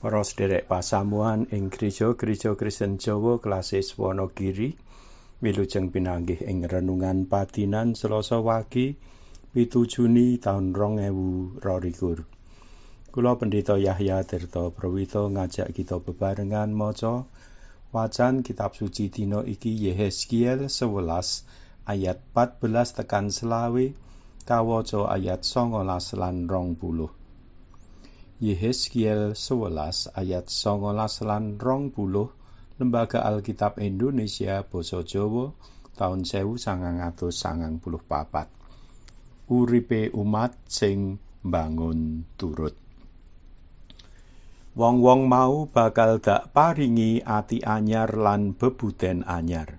para sederek pasamuan ing gereja-gereja Kristen Jawa Klasis Wonogiri milujeng pinanggih ing renungan patinan Selasa wagi 7 Juni taun 2022 Kula Pendeta Yahya Tirta Prawito ngajak kita bebarengan maca wacan kitab suci dina iki Yehezkiel 11 ayat 14 tekan selawe kawaca ayat 19 lan 20 Yehezkiel 11 ayat 19 lan 20 Lembaga Alkitab Indonesia Boso Jowo tahun 1994 Uripe umat sing bangun turut Wong-wong mau bakal dak paringi ati anyar lan bebuden anyar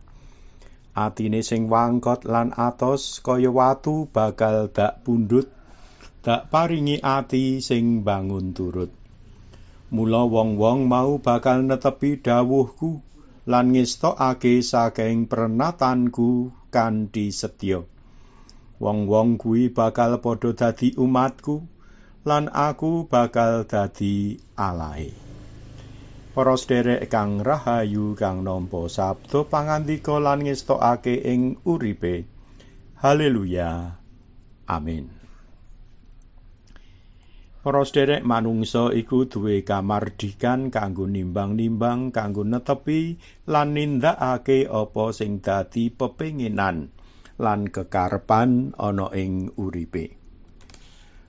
Atine sing wangkot lan atos kaya watu bakal dak pundut dak paringi ati sing bangun turut. Mula wong-wong mau bakal netepi dawuhku lan ngestokake saking pranatanku kanthi setya. Wong-wong kuwi bakal padha dadi umatku lan aku bakal dadi alahe. Para sederek kang rahayu kang nampa sabda pangandika lan ngestokake ing uripe. Haleluya. Amin. Para sederek manungsa iku duwe kamardikan kanggo nimbang-nimbang, kanggo netepi lan nindakake apa sing dadi pepenginan lan kekarepan ana ing uripe.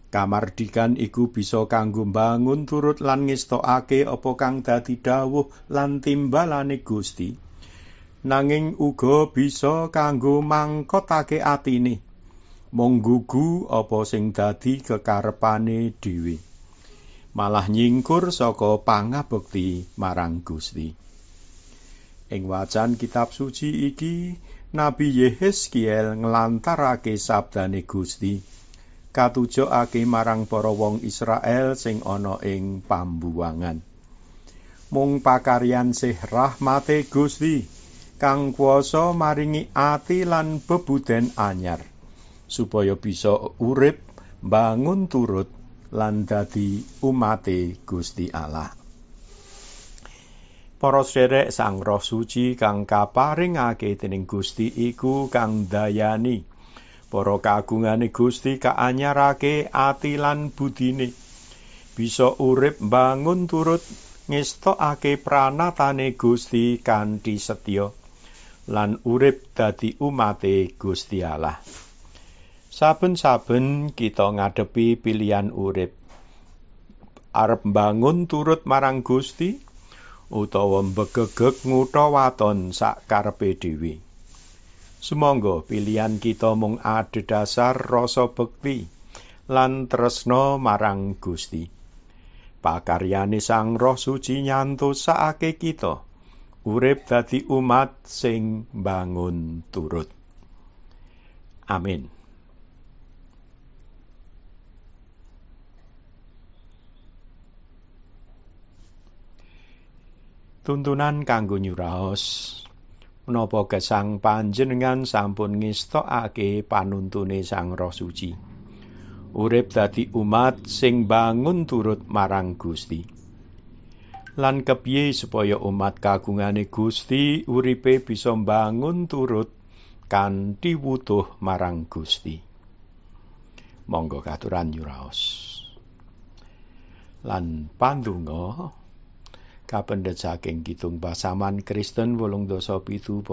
Kamardikan iku bisa kanggo mbangun turut lan ngestokake apa kang dadi dawuh lan timbalane Gusti. Nanging uga bisa kanggo mangkotake atine. mung gugu apa sing dadi kekarepane dhewe malah nyingkur saka pangabekti marang Gusti ing wacan kitab suci iki Nabi Yehezkiel nglantarake sabdane Gusti katujokake marang para wong Israel sing ana ing pambuwangan mung pakaryan sih rahmate Gusti kang kuwasa maringi ati lan bebuden anyar supaya bisa urip, bangun turut lan dadi umate Gusti Allah. Para sederek Sang Roh Suci kang kaparingake dening Gusti iku kang dayani. Para kagungane Gusti kaanyarake ati lan budine bisa urip bangun turut ngestokake pranatane Gusti kanthi setya lan urip dadi umate Gusti Allah. Saben-saben kita ngadepi pilihan urip arep bangun turut marang Gusti utawa mbegegeg ngutho waton sak karepe dhewe. Semoga pilihan kita mung adhedhasar rasa bekti lan tresna marang Gusti. Pakaryane Sang Roh Suci nyantosake kita urip dadi umat sing bangun turut. Amin. tuntunan kanggo nyuraos. Menapa gesang panjenengan sampun ngistokake panuntune Sang Roh Suci. Urip dadi umat sing bangun turut marang Gusti. Lan kepiye supaya umat kagungane Gusti uripe bisa bangun turut kanthi wutuh marang Gusti. Monggo katuran nyuraos. Lan pandonga kapendet saking kitung pasaman Kristen wolung dasa pitu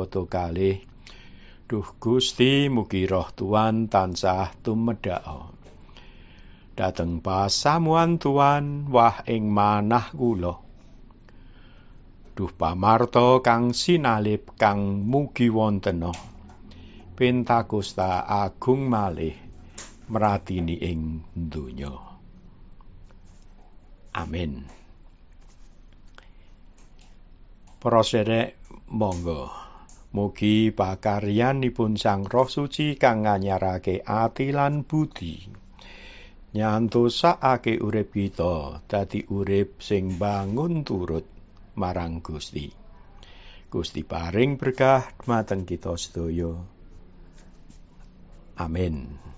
Duh Gusti mugi roh Tuhan tansah tumedhao dateng pasamuan Tuhan wah ing manah kula Duh pamarto kang sinalip kang mugi wonteno Pentakosta agung malih meratini ing donya Amin prosede monggo. Mugi pakaryanipun Sang Roh Suci kang nganyarake ati lan budi. Nyantosake urip kita dadi urip sing bangun turut marang Gusti. Gusti paring berkah dhumateng kita sedaya. Amin.